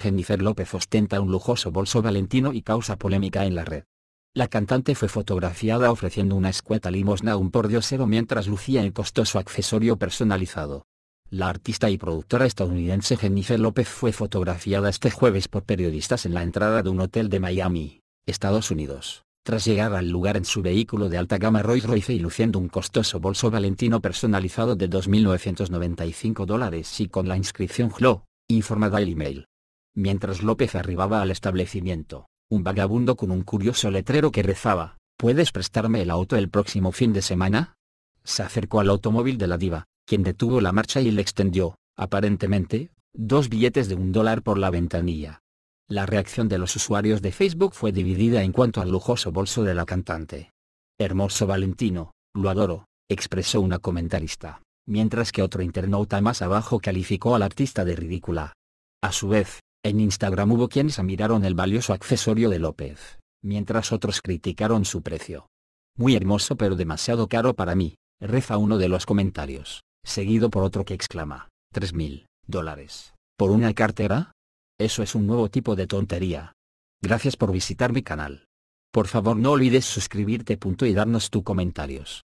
Jennifer López ostenta un lujoso bolso valentino y causa polémica en la red. La cantante fue fotografiada ofreciendo una escueta limosna a un pordiosero mientras lucía el costoso accesorio personalizado. La artista y productora estadounidense Jennifer López fue fotografiada este jueves por periodistas en la entrada de un hotel de Miami, Estados Unidos, tras llegar al lugar en su vehículo de alta gama Roy Royce y luciendo un costoso bolso valentino personalizado de 2.995 dólares y con la inscripción HLO, informada el email. Mientras López arribaba al establecimiento, un vagabundo con un curioso letrero que rezaba, ¿puedes prestarme el auto el próximo fin de semana? Se acercó al automóvil de la diva, quien detuvo la marcha y le extendió, aparentemente, dos billetes de un dólar por la ventanilla. La reacción de los usuarios de Facebook fue dividida en cuanto al lujoso bolso de la cantante. Hermoso Valentino, lo adoro, expresó una comentarista, mientras que otro internauta más abajo calificó al artista de ridícula. A su vez, en Instagram hubo quienes admiraron el valioso accesorio de López, mientras otros criticaron su precio. Muy hermoso pero demasiado caro para mí, reza uno de los comentarios, seguido por otro que exclama, 3000, dólares, ¿por una cartera? Eso es un nuevo tipo de tontería. Gracias por visitar mi canal. Por favor no olvides suscribirte. y darnos tus comentarios.